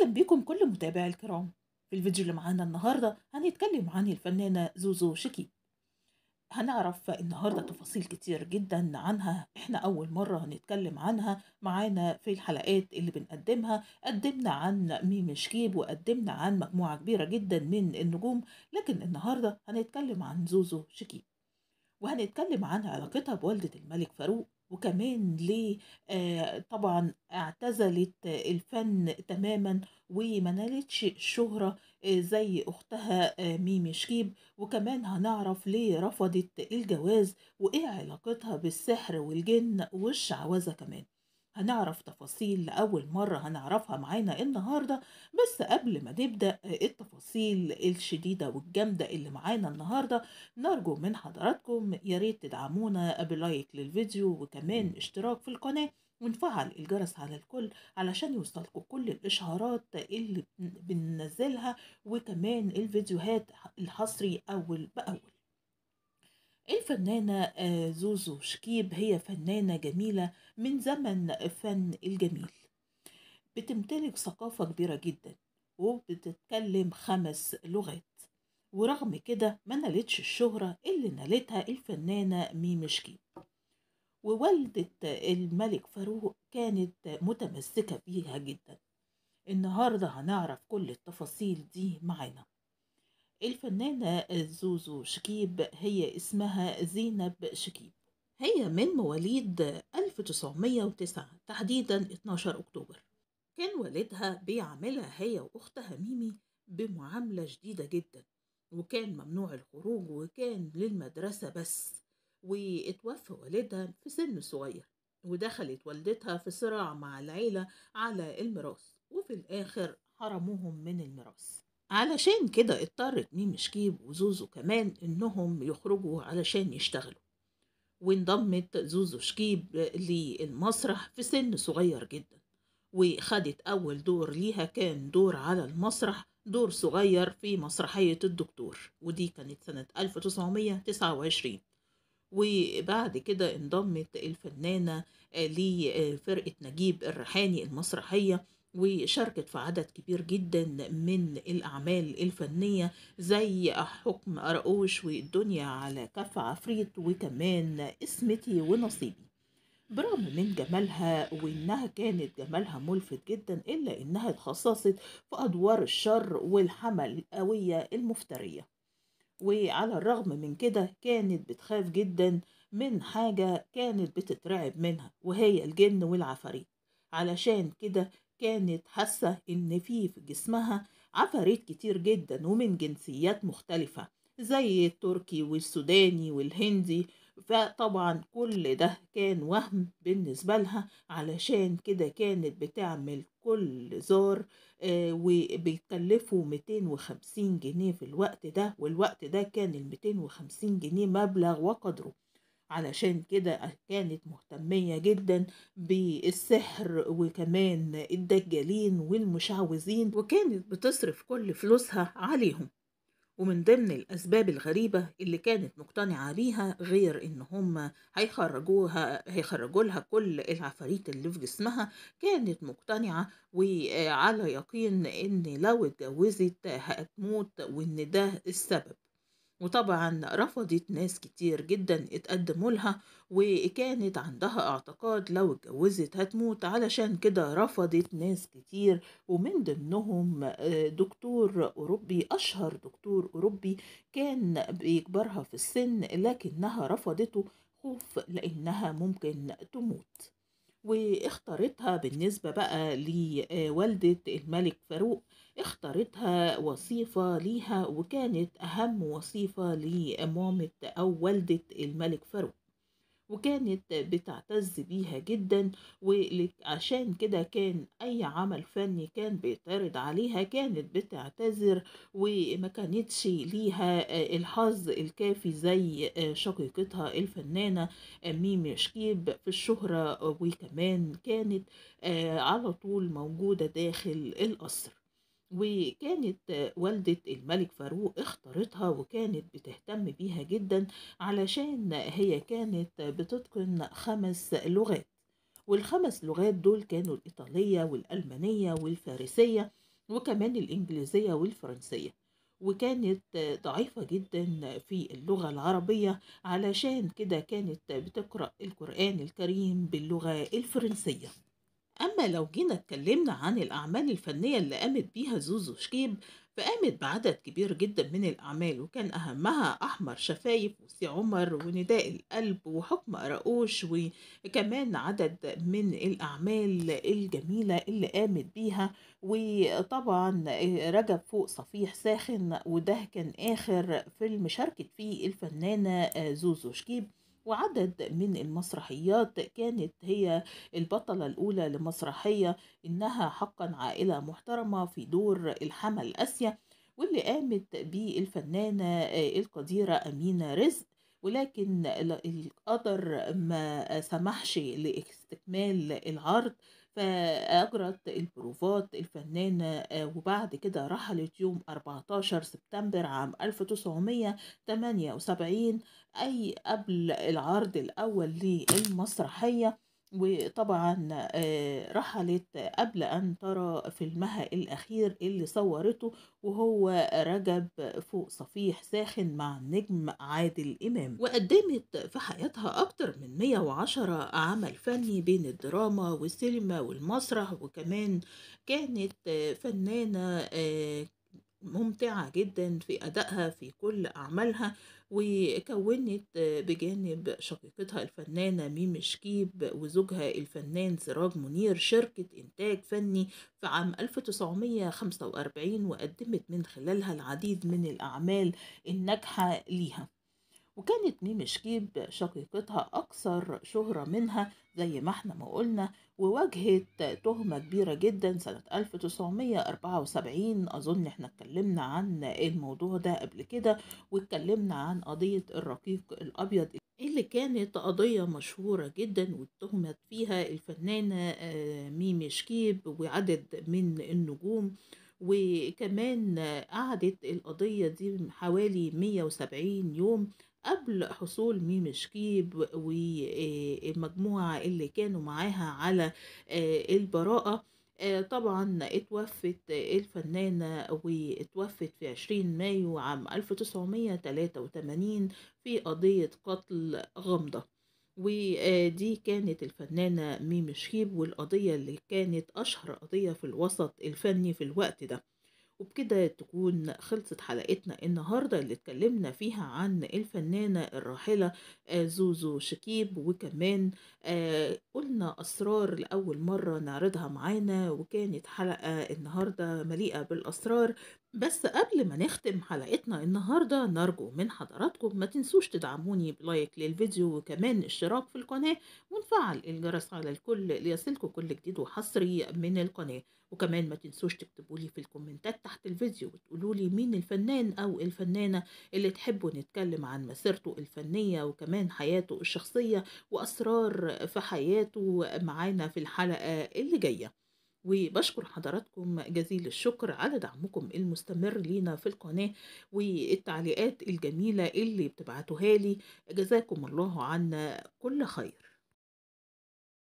أهلا بكم كل متابعي الكرام في الفيديو اللي معانا النهاردة هنتكلم عن الفنانة زوزو شكي هنعرف النهاردة تفاصيل كتير جدا عنها احنا أول مرة هنتكلم عنها معانا في الحلقات اللي بنقدمها قدمنا عن ميم شكيب وقدمنا عن مجموعة كبيرة جدا من النجوم لكن النهاردة هنتكلم عن زوزو شكي وهنتكلم عن علاقتها بوالدة الملك فاروق وكمان ليه آه، طبعا اعتزلت الفن تماما ومنالتش الشهرة آه، زي أختها آه، ميمي شكيب وكمان هنعرف ليه رفضت الجواز وإيه علاقتها بالسحر والجن والشعوذة كمان هنعرف تفاصيل لأول مرة هنعرفها معانا النهاردة بس قبل ما نبدأ آه، التفاصيل الشديدة والجامدة اللي معانا النهاردة نرجو من حضراتكم ياريت تدعمونا بلايك للفيديو وكمان اشتراك في القناة ونفعل الجرس على الكل علشان يوصلكم كل الإشعارات اللي بننزلها وكمان الفيديوهات الحصري أول بأول الفنانة آه، زوزو شكيب هي فنانة جميلة من زمن فن الجميل بتمتلك ثقافة كبيرة جدا وبتتكلم خمس لغات ورغم كده ما نالتش الشهرة اللي نالتها الفنانة ميمي شكيب ووالدة الملك فاروق كانت متمسكة بيها جدا النهاردة هنعرف كل التفاصيل دي معانا الفنانة زوزو شكيب هي اسمها زينب شكيب هي من مواليد 1909 تحديدا 12 أكتوبر كان والدها بيعاملها هي وأختها ميمي بمعاملة شديدة جدا وكان ممنوع الخروج وكان للمدرسة بس واتوفى والدها في سن صغير ودخلت والدتها في صراع مع العيلة على الميراث وفي الآخر حرموهم من الميراث علشان كده اضطرت ميم شكيب وزوزو كمان إنهم يخرجوا علشان يشتغلوا وانضمت زوزو شكيب للمسرح في سن صغير جدا وخدت أول دور ليها كان دور على المسرح دور صغير في مسرحية الدكتور ودي كانت سنة 1929 وبعد كده انضمت الفنانة لفرقة نجيب الريحاني المسرحية وشاركت في عدد كبير جدا من الأعمال الفنية زي حكم أراوش والدنيا على كف عفريت وكمان اسمتي ونصيبي برغم من جمالها وإنها كانت جمالها ملفت جدا إلا إنها اتخصصت في أدوار الشر والحمل القوية المفترية وعلى الرغم من كده كانت بتخاف جدا من حاجة كانت بتترعب منها وهي الجن والعفاريت علشان كده كانت حاسة إن في في جسمها عفاريت كتير جدا ومن جنسيات مختلفة زي التركي والسوداني والهندي فطبعا كل ده كان وهم بالنسبة لها علشان كده كانت بتعمل كل زار آه 250 جنيه في الوقت ده والوقت ده كان ال 250 جنيه مبلغ وقدره علشان كده كانت مهتمية جدا بالسحر وكمان الدجالين والمشعوذين وكانت بتصرف كل فلوسها عليهم ومن ضمن الأسباب الغريبة اللي كانت مقتنعة بيها غير إن هم هيخرجوها هيخرجوا لها كل العفاريت اللي في جسمها كانت مقتنعة وعلى يقين إن لو اتجوزت هتموت وإن ده السبب وطبعا رفضت ناس كتير جدا اتقدموا لها وكانت عندها اعتقاد لو اتجوزت هتموت علشان كده رفضت ناس كتير ومن ضمنهم آه، دكتور أوروبي أشهر دكتور أوروبي كان بيكبرها في السن لكنها رفضته خوف لأنها ممكن تموت واختارتها بالنسبة بقى لوالدة الملك فاروق اختارتها وصيفة ليها وكانت أهم وصيفة لمامة أو والدة الملك فاروق وكانت بتعتز بيها جدا وعشان كده كان أي عمل فني كان بيتعرض عليها كانت بتعتذر وما كانتش ليها آه، الحظ الكافي زي آه، شقيقتها الفنانة آه، ميمي شكيب في الشهرة وكمان كانت على طول موجودة داخل القصر وكانت والدة الملك فاروق اختارتها وكانت بتهتم بيها جدا علشان هي كانت بتتقن خمس لغات والخمس لغات دول كانوا الإيطالية والألمانية والفارسية وكمان الإنجليزية والفرنسية وكانت ضعيفة جدا في اللغة العربية علشان كده كانت بتقرأ القرآن الكريم باللغة الفرنسية أما لو جينا اتكلمنا عن الأعمال الفنية اللي قامت بيها زوزو شكيب فقامت بعدد كبير جدا من الأعمال وكان أهمها أحمر شفايف وسي عمر ونداء القلب وحكم رؤوش وكمان عدد من الأعمال الجميلة اللي قامت بيها وطبعا آه، رجب فوق صفيح ساخن وده كان آخر فيلم شاركت فيه الفنانة آه، زوزو شكيب وعدد من المسرحيات كانت هي البطلة الأولى لمسرحية إنها حقا عائلة محترمة في دور الحمل آسيا واللي قامت بالفنانة آه، القديرة أمينة رزق ولكن القدر ما سمحش لاستكمال العرض فأجرت البروفات الفنانة آه، وبعد كده رحلت يوم 14 سبتمبر عام 1978 أي قبل العرض الأول للمسرحية وطبعا آه، رحلت قبل أن ترى فيلمها الأخير اللي صورته وهو رجب فوق صفيح ساخن مع النجم عادل إمام وقدمت في حياتها أكتر من 110 عمل فني بين الدراما والسينما والمسرح وكمان كانت فنانة آه، ممتعة جدا في أدائها في كل أعمالها وكونت بجانب شقيقتها الفنانة ميم شكيب وزوجها الفنان سراج منير شركة إنتاج فني في عام 1945 وقدمت من خلالها العديد من الأعمال الناجحة ليها وكانت ميم شكيب شقيقتها أكثر شهرة منها زي ما احنا ما قلنا وواجهت تهمة كبيرة جدا سنة 1974 أظن احنا اتكلمنا عن الموضوع ده قبل كده واتكلمنا عن قضية الرقيق الأبيض اللي كانت قضية مشهورة جدا واتهمت فيها الفنانة آه، ميمي شكيب وعدد من النجوم وكمان قعدت القضية دي حوالي 170 يوم قبل حصول ميم شكيب والمجموعة اللي كانوا معاها على البراءة طبعا اتوفت الفنانة واتوفت في 20 مايو عام 1983 في قضية قتل غامضة ودي كانت الفنانة ميم شكيب والقضية اللي كانت أشهر قضية في الوسط الفني في الوقت ده وبكده تكون خلصت حلقتنا النهاردة اللي اتكلمنا فيها عن الفنانة الراحلة آه، زوزو شكيب وكمان آه، قلنا أسرار لأول مرة نعرضها معانا وكانت حلقة النهاردة مليئة بالأسرار بس قبل ما نختم حلقتنا النهاردة نرجو من حضراتكم ما تنسوش تدعموني بلايك للفيديو وكمان اشتراك في القناة ونفعل الجرس على الكل ليصلكوا كل جديد وحصري من القناة وكمان ما تنسوش تكتبولي في الكومنتات تحت الفيديو وتقولولي مين الفنان أو الفنانة اللي تحبوا نتكلم عن مسيرته الفنية وكمان حياته الشخصية وأسرار في حياته معانا في الحلقة اللي جاية وبشكر حضراتكم جزيل الشكر على دعمكم المستمر لينا في القناة والتعليقات الجميلة اللي بتبعتوها لي جزاكم الله عنا كل خير